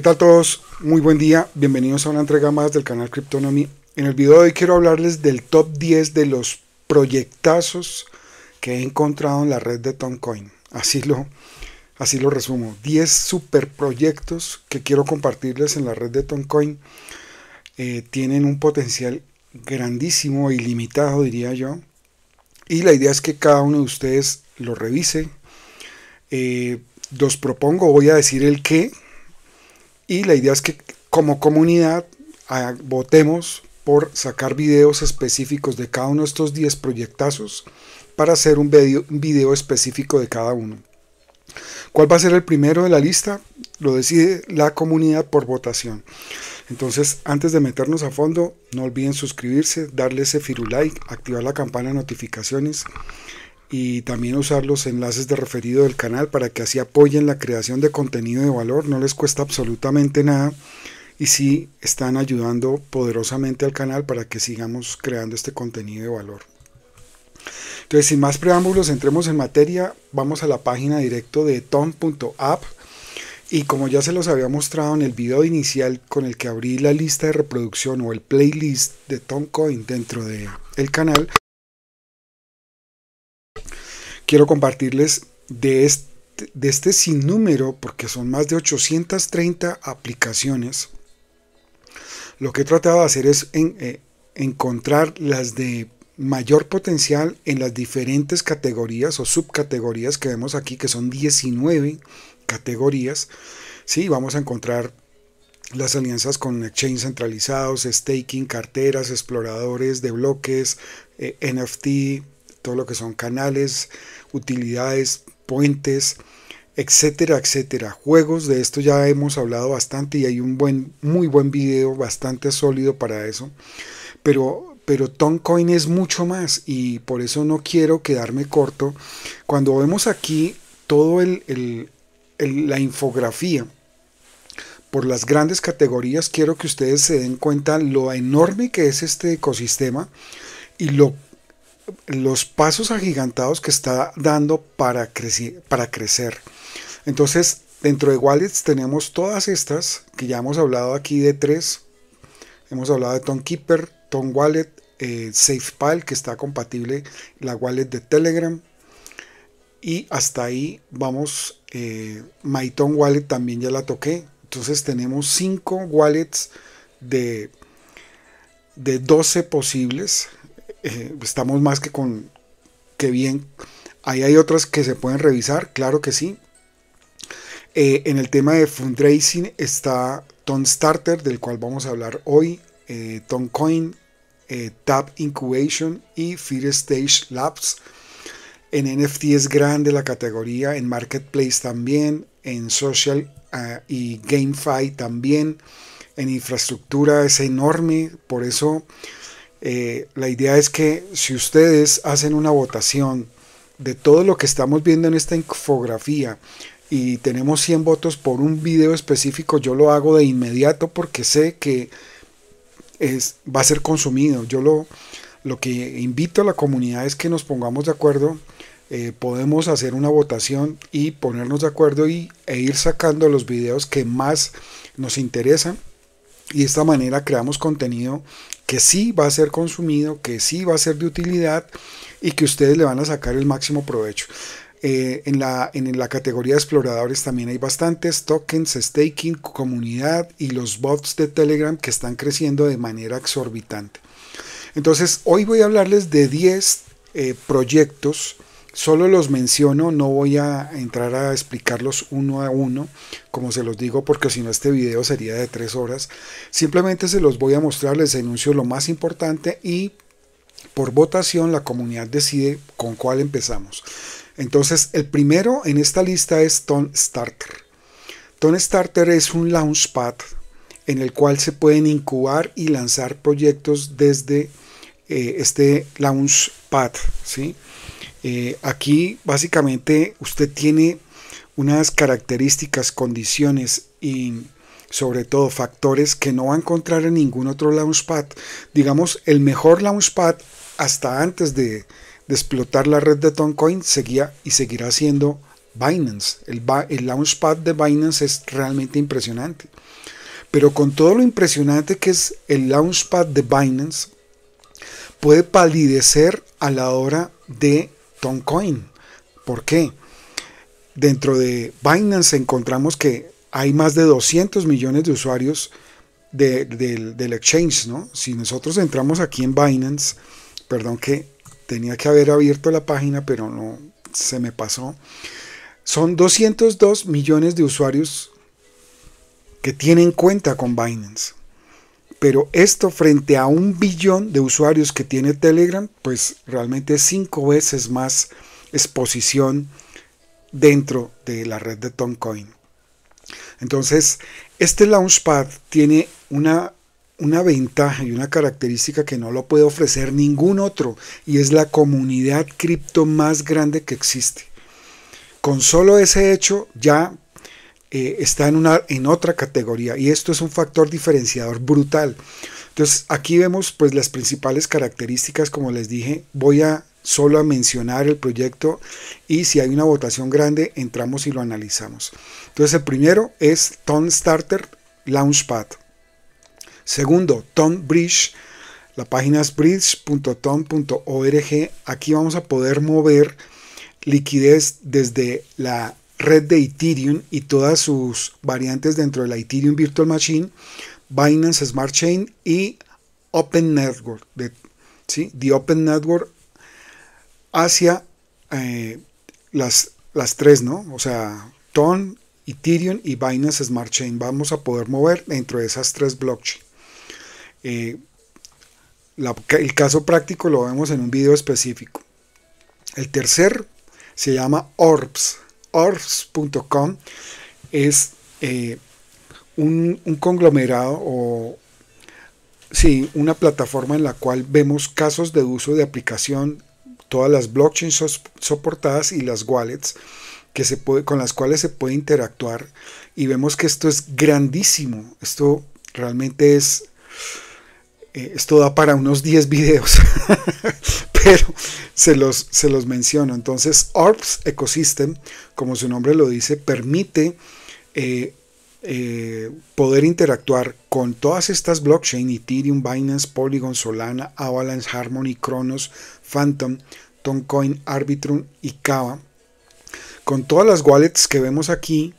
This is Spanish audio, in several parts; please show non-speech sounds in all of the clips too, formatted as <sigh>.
¿Qué tal todos? Muy buen día, bienvenidos a una entrega más del canal Cryptonomy. En el video de hoy quiero hablarles del top 10 de los proyectazos que he encontrado en la red de Tomcoin. Así lo, así lo resumo. 10 super proyectos que quiero compartirles en la red de Tomcoin. Eh, tienen un potencial grandísimo, ilimitado diría yo. Y la idea es que cada uno de ustedes lo revise. Eh, los propongo, voy a decir el que y la idea es que como comunidad ah, votemos por sacar videos específicos de cada uno de estos 10 proyectazos para hacer un video, específico de cada uno. ¿Cuál va a ser el primero de la lista? Lo decide la comunidad por votación. Entonces, antes de meternos a fondo, no olviden suscribirse, darle ese firulike, activar la campana de notificaciones y también usar los enlaces de referido del canal para que así apoyen la creación de contenido de valor, no les cuesta absolutamente nada y sí están ayudando poderosamente al canal para que sigamos creando este contenido de valor. Entonces, sin más preámbulos, entremos en materia, vamos a la página directo de tom.app y como ya se los había mostrado en el video inicial con el que abrí la lista de reproducción o el playlist de Tomcoin dentro del canal, quiero compartirles de este, de este sinnúmero, porque son más de 830 aplicaciones. Lo que he tratado de hacer es eh, encontrar las de mayor potencial en las diferentes categorías o subcategorías que vemos aquí, que son 19 categorías. Sí, vamos a encontrar las alianzas con exchanges centralizados, staking, carteras, exploradores de bloques, eh, NFT, todo lo que son canales, utilidades, puentes, etcétera, etcétera. Juegos, de esto ya hemos hablado bastante y hay un buen, muy buen video bastante sólido para eso. Pero, pero Toncoin es mucho más y por eso no quiero quedarme corto. Cuando vemos aquí todo el, la infografía por las grandes categorías, quiero que ustedes se den cuenta lo enorme que es este ecosistema y lo los pasos agigantados que está dando para, crecer para crecer. Entonces, dentro de wallets tenemos todas estas que ya hemos hablado aquí de tres. Hemos hablado de ToneKeeper Ton Wallet, eh, SafePal, que está compatible la wallet de Telegram. Y hasta ahí vamos. Eh, MyTon Wallet también ya la toqué. Entonces tenemos cinco wallets de, de 12 posibles eh, estamos más que con que bien. Ahí hay otras que se pueden revisar, claro que sí. Eh, en el tema de fundraising está Tom Starter, del cual vamos a hablar hoy, eh, Tom Coin, eh, Tab Incubation y Fear Stage Labs. En NFT es grande la categoría, en Marketplace también, en Social y GameFi también, en infraestructura es enorme, por eso eh, la idea es que si ustedes hacen una votación de todo lo que estamos viendo en esta infografía y tenemos 100 votos por un video específico, yo lo hago de inmediato porque sé que es, va a ser consumido. Yo lo, lo que invito a la comunidad es que nos pongamos de acuerdo. Eh, podemos hacer una votación y ponernos de acuerdo y, e ir sacando los videos que más nos interesan y de esta manera creamos contenido que sí va a ser consumido, que sí va a ser de utilidad y que ustedes le van a sacar el máximo provecho. Eh, en, la, en, la, categoría de exploradores también hay bastantes tokens, staking, comunidad y los bots de Telegram que están creciendo de manera exorbitante. Entonces, hoy voy a hablarles de 10 eh, proyectos Solo los menciono, no voy a entrar a explicarlos uno a uno, como se los digo, porque si no este video sería de tres horas. Simplemente se los voy a mostrar, les enuncio lo más importante y por votación la comunidad decide con cuál empezamos. Entonces, el primero en esta lista es Tone Starter. Tone Starter es un launchpad en el cual se pueden incubar y lanzar proyectos desde eh, este launchpad, ¿sí? Eh, aquí básicamente usted tiene unas características, condiciones y sobre todo factores que no va a encontrar en ningún otro launchpad. Digamos, el mejor launchpad hasta antes de, explotar la red de Toncoin seguía y seguirá siendo Binance. El, el launchpad de Binance es realmente impresionante. Pero con todo lo impresionante que es el launchpad de Binance, puede palidecer a la hora de Toncoin. ¿Por qué? Dentro de Binance encontramos que hay más de 200 millones de usuarios del exchange, ¿no? Si nosotros entramos aquí en Binance, perdón que tenía que haber abierto la página, pero no se me pasó. Son 202 millones de usuarios que tienen cuenta con Binance. Pero esto frente a un billón de usuarios que tiene Telegram, pues realmente es cinco veces más exposición dentro de la red de Toncoin. Entonces, este Launchpad tiene una, una ventaja y una característica que no lo puede ofrecer ningún otro, y es la comunidad cripto más grande que existe. Con solo ese hecho ya eh, está en, una, en otra categoría y esto es un factor diferenciador brutal. Entonces aquí vemos pues las principales características, como les dije, voy a solo a mencionar el proyecto y si hay una votación grande entramos y lo analizamos. Entonces el primero es Tone Starter Launchpad. Segundo, Tone Bridge. La página es bridge.ton.org Aquí vamos a poder mover liquidez desde la red de Ethereum y todas sus variantes dentro de la Ethereum Virtual Machine, Binance Smart Chain y Open Network, de, The Open Network hacia eh, las, las tres, ¿no? O sea, Ton, Ethereum y Binance Smart Chain. Vamos a poder mover dentro de esas tres blockchain. Eh, el caso práctico lo vemos en un video específico. El tercer se llama Orbs orbs.com es eh, un, conglomerado o sí, una plataforma en la cual vemos casos de uso de aplicación, todas las blockchains soportadas y las wallets que se puede, con las cuales se puede interactuar y vemos que esto es grandísimo. Esto realmente es... Eh, esto da para unos 10 videos, <laughs> pero se los, se los menciono. Entonces, Orbs Ecosystem, como su nombre lo dice, permite eh, eh, poder interactuar con todas estas blockchain, Ethereum, Binance, Polygon, Solana, Avalanche, Harmony, Kronos, Phantom, Toncoin, Arbitrum y Kava. Con todas las wallets que vemos aquí,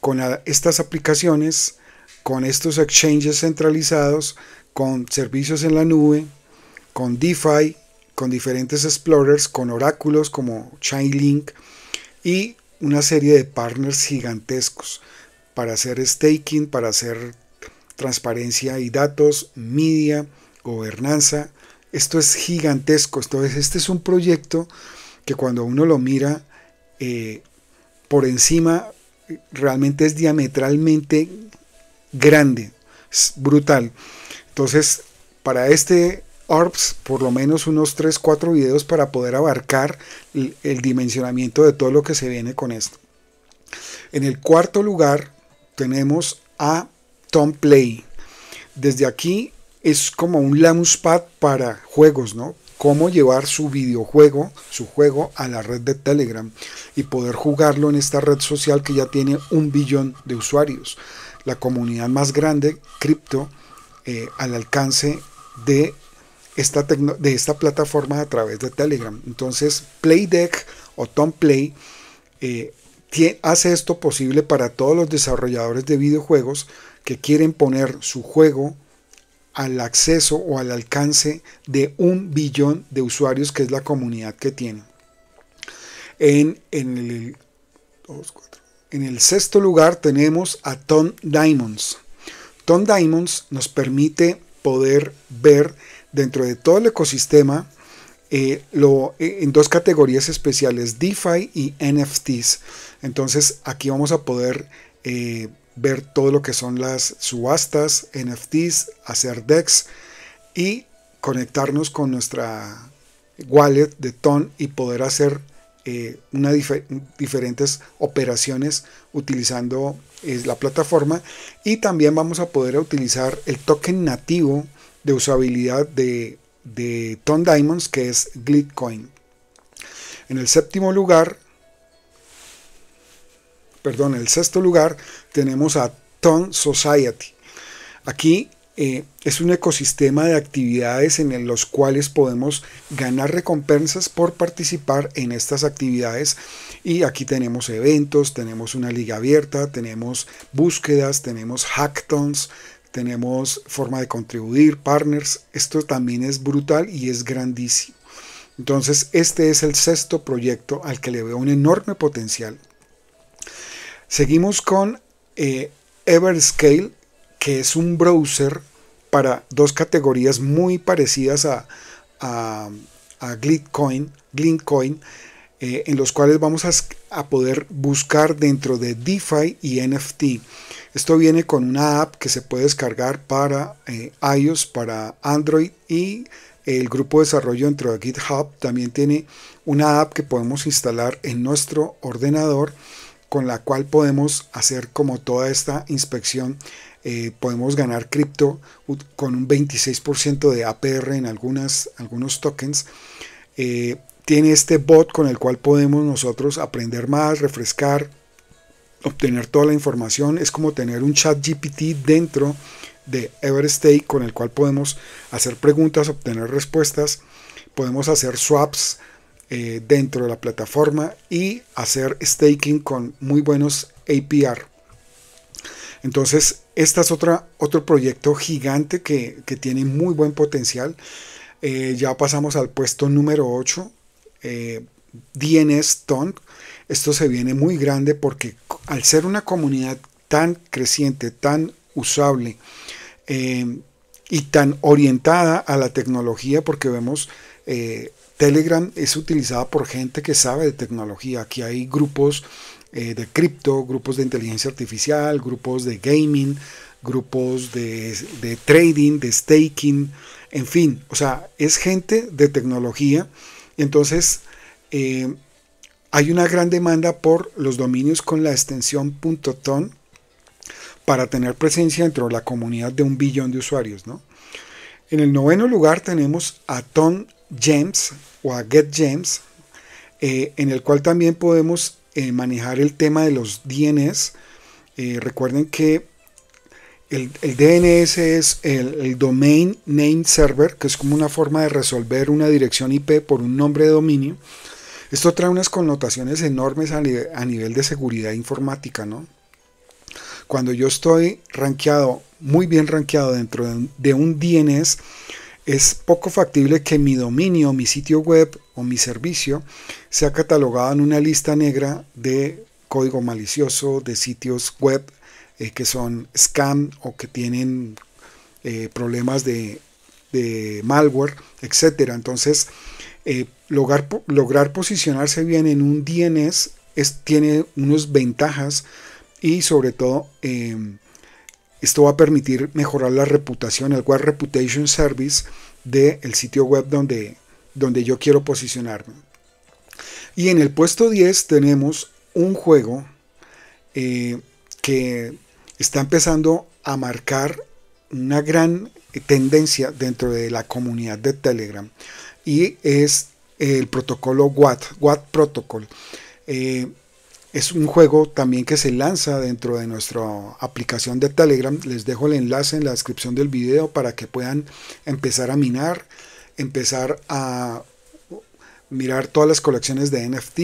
con estas aplicaciones, con estos exchanges centralizados, con servicios en la nube, con DeFi con diferentes explorers, con oráculos como Chainlink y una serie de partners gigantescos para hacer staking, para hacer transparencia y datos, media, gobernanza. Esto es gigantesco. Entonces, este es un proyecto que cuando uno lo mira eh, por encima, realmente es diametralmente grande, es brutal. Entonces, para este orbs, por lo menos unos 3-4 videos para poder abarcar el, dimensionamiento de todo lo que se viene con esto. En el cuarto lugar tenemos a Tom Play. Desde aquí es como un launchpad para juegos, ¿no? Cómo llevar su videojuego, su juego a la red de Telegram y poder jugarlo en esta red social que ya tiene un billón de usuarios. La comunidad más grande cripto eh, al alcance de esta de esta plataforma a través de Telegram. Entonces, Playdeck o Tom Play eh, hace esto posible para todos los desarrolladores de videojuegos que quieren poner su juego al acceso o al alcance de un billón de usuarios, que es la comunidad que tiene. En, en, el, en el sexto lugar tenemos a Tom Diamonds. Tom Diamonds nos permite poder ver dentro de todo el ecosistema eh, lo, eh, en dos categorías especiales, DeFi y NFTs. Entonces aquí vamos a poder eh, ver todo lo que son las subastas, NFTs, hacer DEX y conectarnos con nuestra wallet de TON y poder hacer diferentes operaciones utilizando la plataforma y también vamos a poder utilizar el token nativo de usabilidad de, de Diamonds, que es Glitcoin. En el séptimo lugar, perdón, en el sexto lugar tenemos a ton Society. Aquí eh, es un ecosistema de actividades en los cuales podemos ganar recompensas por participar en estas actividades y aquí tenemos eventos, tenemos una liga abierta, tenemos búsquedas, tenemos hacktons, tenemos forma de contribuir, partners, esto también es brutal y es grandísimo. Entonces, este es el sexto proyecto al que le veo un enorme potencial. Seguimos con eh, Everscale, que es un browser para dos categorías muy parecidas a, a, eh, en los cuales vamos a poder buscar dentro de DeFi y NFT. Esto viene con una app que se puede descargar para eh, iOS, para Android y el grupo de desarrollo dentro de GitHub también tiene una app que podemos instalar en nuestro ordenador con la cual podemos hacer como toda esta inspección. Eh, podemos ganar cripto con un 26% de APR en algunas, algunos tokens. Eh, tiene este bot con el cual podemos nosotros aprender más, refrescar, obtener toda la información. Es como tener un chat GPT dentro de Everstake con el cual podemos hacer preguntas, obtener respuestas, podemos hacer swaps eh, dentro de la plataforma y hacer staking con muy buenos APR. Entonces, este es otra, otro proyecto gigante que, tiene muy buen potencial. Eh, ya pasamos al puesto número 8, eh, DNS Tongue. Esto se viene muy grande porque al ser una comunidad tan creciente, tan usable eh, y tan orientada a la tecnología, porque vemos eh, Telegram es utilizada por gente que sabe de tecnología. Aquí hay grupos eh, de cripto, grupos de inteligencia artificial, grupos de gaming, grupos de, trading, de staking, en fin, o sea, es gente de tecnología. Entonces, hay una gran demanda por los dominios con la extensión .ton para tener presencia dentro de la comunidad de un billón de usuarios. En el noveno lugar tenemos a Ton James o a Get James, eh, en el cual también podemos eh, manejar el tema de los DNS. Eh, recuerden que el, DNS es el, Domain Name Server, que es como una forma de resolver una dirección IP por un nombre de dominio. Esto trae unas connotaciones enormes a, nivel, de seguridad informática, Cuando yo estoy rankeado, muy bien rankeado dentro de un DNS, es poco factible que mi dominio, mi sitio web o mi servicio sea catalogado en una lista negra de código malicioso, de sitios web eh, que son scam o que tienen eh, problemas de, malware, etc. Entonces, eh, lograr, posicionarse bien en un DNS tiene unas ventajas y sobre todo em, esto va a permitir mejorar la reputación, el Web Reputation Service del sitio web donde, donde yo quiero posicionarme. Y en el puesto 10 tenemos un juego eh, que está empezando a marcar una gran eh, tendencia dentro de la comunidad de Telegram y es el protocolo Watt, Watt Protocol. Eh, es un juego también que se lanza dentro de nuestra aplicación de Telegram. Les dejo el enlace en la descripción del video para que puedan empezar a minar, empezar a mirar todas las colecciones de NFT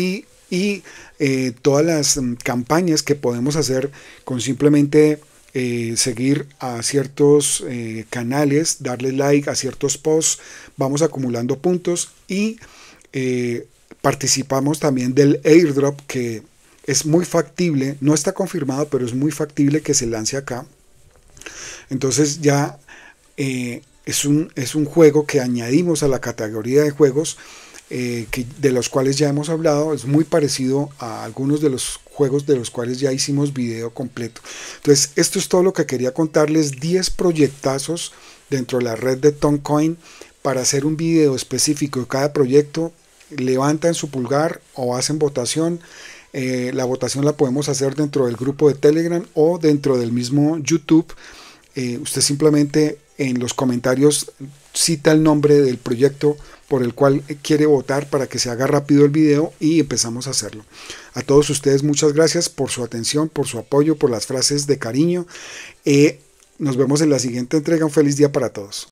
y eh, todas las mm, campañas que podemos hacer con simplemente eh, seguir a ciertos canales, darle like a ciertos posts, vamos acumulando puntos y eh, participamos también del airdrop que es muy factible, no está confirmado, pero es muy factible que se lance acá. Entonces ya eh, es, un, es un juego que añadimos a la categoría de juegos eh, de los cuales ya hemos hablado, es muy parecido a algunos de los juegos de los cuales ya hicimos video completo. Entonces, esto es todo lo que quería contarles, 10 proyectazos dentro de la red de Toncoin para hacer un video específico de cada proyecto, levantan su pulgar o hacen votación. Eh, la votación la podemos hacer dentro del grupo de Telegram o dentro del mismo YouTube. Eh, usted simplemente en los comentarios cita el nombre del proyecto por el cual quiere votar para que se haga rápido el video y empezamos a hacerlo. A todos ustedes muchas gracias por su atención, por su apoyo, por las frases de cariño. Eh, nos vemos en la siguiente entrega. Un feliz día para todos.